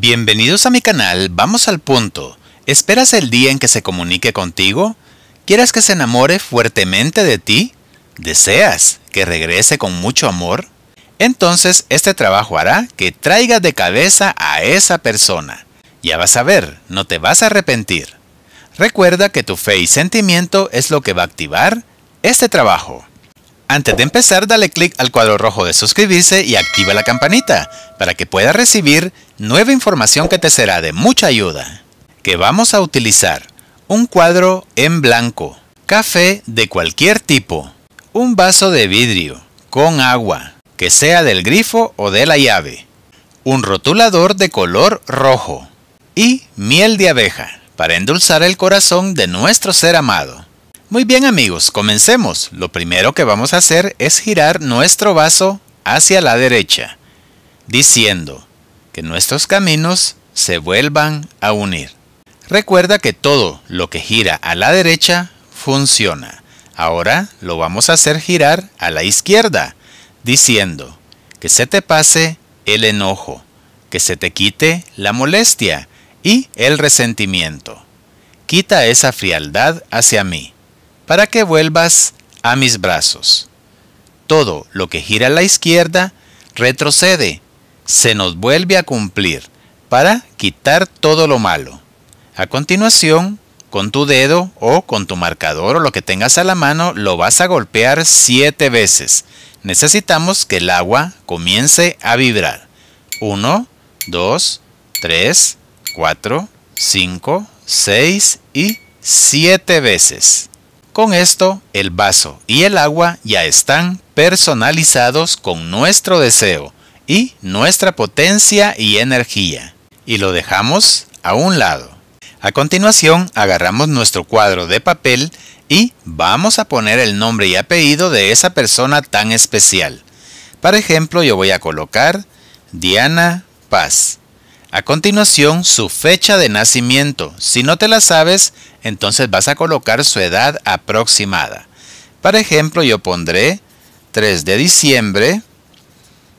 Bienvenidos a mi canal, vamos al punto. ¿Esperas el día en que se comunique contigo? ¿Quieres que se enamore fuertemente de ti? ¿Deseas que regrese con mucho amor? Entonces este trabajo hará que traiga de cabeza a esa persona. Ya vas a ver, no te vas a arrepentir. Recuerda que tu fe y sentimiento es lo que va a activar este trabajo. Antes de empezar, dale clic al cuadro rojo de suscribirse y activa la campanita para que puedas recibir nueva información que te será de mucha ayuda, que vamos a utilizar un cuadro en blanco, café de cualquier tipo, un vaso de vidrio con agua, que sea del grifo o de la llave, un rotulador de color rojo y miel de abeja para endulzar el corazón de nuestro ser amado. Muy bien amigos, comencemos. Lo primero que vamos a hacer es girar nuestro vaso hacia la derecha, diciendo que nuestros caminos se vuelvan a unir. Recuerda que todo lo que gira a la derecha funciona. Ahora lo vamos a hacer girar a la izquierda, diciendo que se te pase el enojo, que se te quite la molestia y el resentimiento. Quita esa frialdad hacia mí, para que vuelvas a mis brazos. Todo lo que gira a la izquierda retrocede se nos vuelve a cumplir para quitar todo lo malo. A continuación, con tu dedo o con tu marcador o lo que tengas a la mano, lo vas a golpear siete veces. Necesitamos que el agua comience a vibrar. 1, 2, 3, 4, 5, 6 y 7 veces. Con esto, el vaso y el agua ya están personalizados con nuestro deseo y nuestra potencia y energía. Y lo dejamos a un lado. A continuación, agarramos nuestro cuadro de papel y vamos a poner el nombre y apellido de esa persona tan especial. Por ejemplo, yo voy a colocar Diana Paz. A continuación, su fecha de nacimiento. Si no te la sabes, entonces vas a colocar su edad aproximada. Por ejemplo, yo pondré 3 de diciembre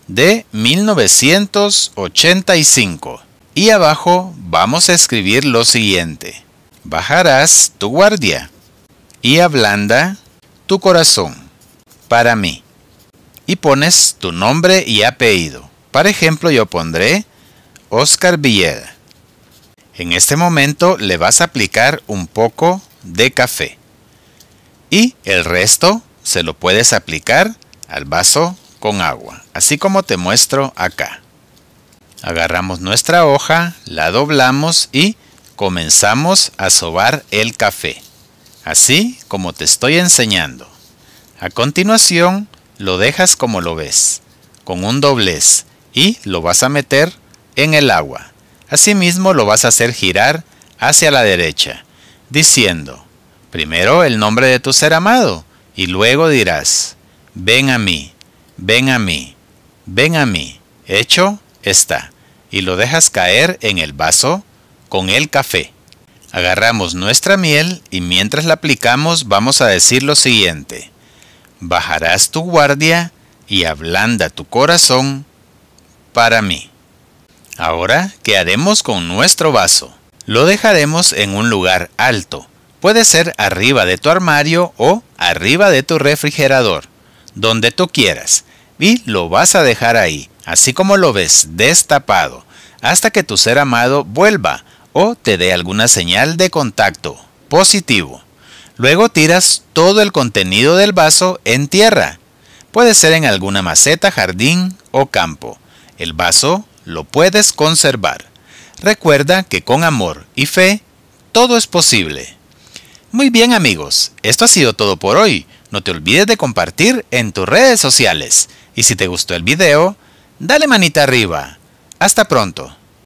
de 1985. Y abajo vamos a escribir lo siguiente. Bajarás tu guardia y ablanda tu corazón para mí. Y pones tu nombre y apellido. Para ejemplo yo pondré Oscar Villeda. En este momento le vas a aplicar un poco de café. Y el resto se lo puedes aplicar al vaso con agua así como te muestro acá. Agarramos nuestra hoja, la doblamos y comenzamos a sobar el café, así como te estoy enseñando. A continuación, lo dejas como lo ves, con un doblez, y lo vas a meter en el agua. Asimismo, lo vas a hacer girar hacia la derecha, diciendo, primero el nombre de tu ser amado, y luego dirás, ven a mí, ven a mí, ven a mí, hecho está, y lo dejas caer en el vaso con el café. Agarramos nuestra miel y mientras la aplicamos vamos a decir lo siguiente. Bajarás tu guardia y ablanda tu corazón para mí. Ahora, ¿qué haremos con nuestro vaso? Lo dejaremos en un lugar alto. Puede ser arriba de tu armario o arriba de tu refrigerador, donde tú quieras y lo vas a dejar ahí, así como lo ves, destapado, hasta que tu ser amado vuelva o te dé alguna señal de contacto positivo. Luego tiras todo el contenido del vaso en tierra. Puede ser en alguna maceta, jardín o campo. El vaso lo puedes conservar. Recuerda que con amor y fe todo es posible. Muy bien amigos, esto ha sido todo por hoy. No te olvides de compartir en tus redes sociales. Y si te gustó el video, dale manita arriba. Hasta pronto.